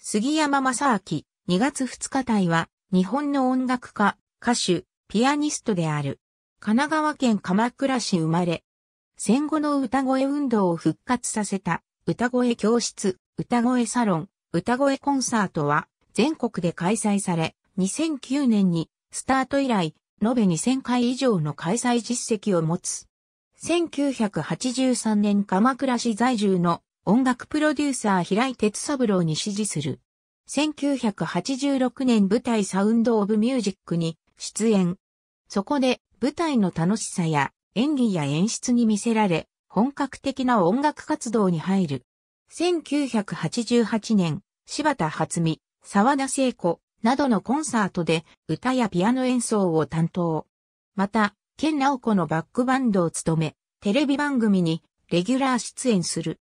杉山正明、2月2日隊は、日本の音楽家、歌手、ピアニストである。神奈川県鎌倉市生まれ。戦後の歌声運動を復活させた、歌声教室、歌声サロン、歌声コンサートは、全国で開催され、2009年に、スタート以来、延べ2000回以上の開催実績を持つ。1983年鎌倉市在住の音楽プロデューサー平井哲三郎に指示する。1986年舞台サウンドオブミュージックに出演。そこで舞台の楽しさや演技や演出に魅せられ、本格的な音楽活動に入る。1988年、柴田初美、沢田聖子などのコンサートで歌やピアノ演奏を担当。また、ケン子オコのバックバンドを務め、テレビ番組にレギュラー出演する。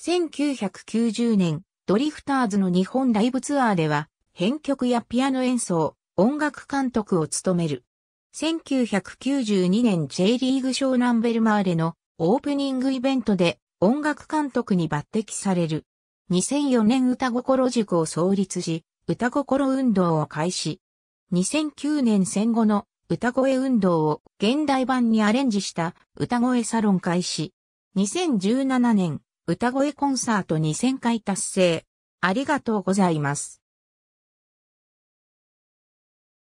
1990年、ドリフターズの日本ライブツアーでは、編曲やピアノ演奏、音楽監督を務める。1992年 J リーグ湘南ベルマーレのオープニングイベントで音楽監督に抜擢される。2004年歌心塾を創立し、歌心運動を開始。2009年戦後の歌声運動を現代版にアレンジした歌声サロン開始。2017年歌声コンサート2000回達成。ありがとうございます。